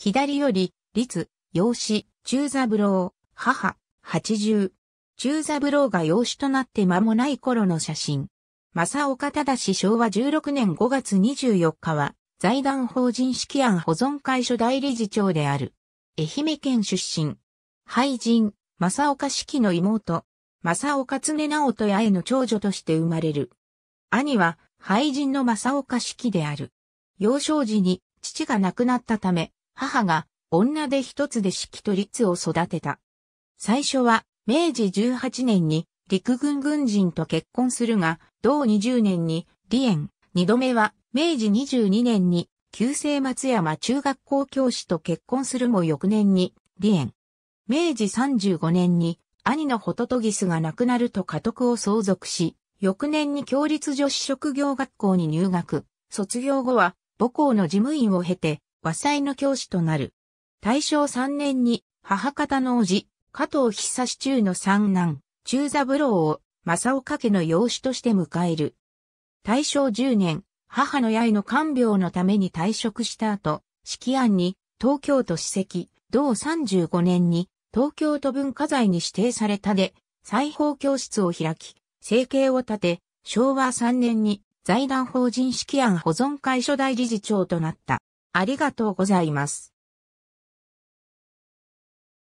左より、律、養子、中三郎、母、八十。中三郎が養子となって間もない頃の写真。正岡忠昭和16年5月24日は、財団法人式案保存会所代理事長である。愛媛県出身。俳人、正岡式の妹、正岡常直と八重の長女として生まれる。兄は、俳人の正岡式である。幼少時に、父が亡くなったため、母が女手一つで四季と律を育てた。最初は明治18年に陸軍軍人と結婚するが、同20年に離縁、二度目は明治22年に旧制松山中学校教師と結婚するも翌年に離縁。明治35年に兄のホトトギスが亡くなると家督を相続し、翌年に共立女子職業学校に入学、卒業後は母校の事務員を経て、和裁の教師となる。大正3年に母方の叔父、加藤久志中の三男、中三郎を正岡家の養子として迎える。大正10年、母の八重の看病のために退職した後、式案に東京都史跡、同35年に東京都文化財に指定されたで、裁縫教室を開き、生計を立て、昭和3年に財団法人式案保存会初代理事長となった。ありがとうございます。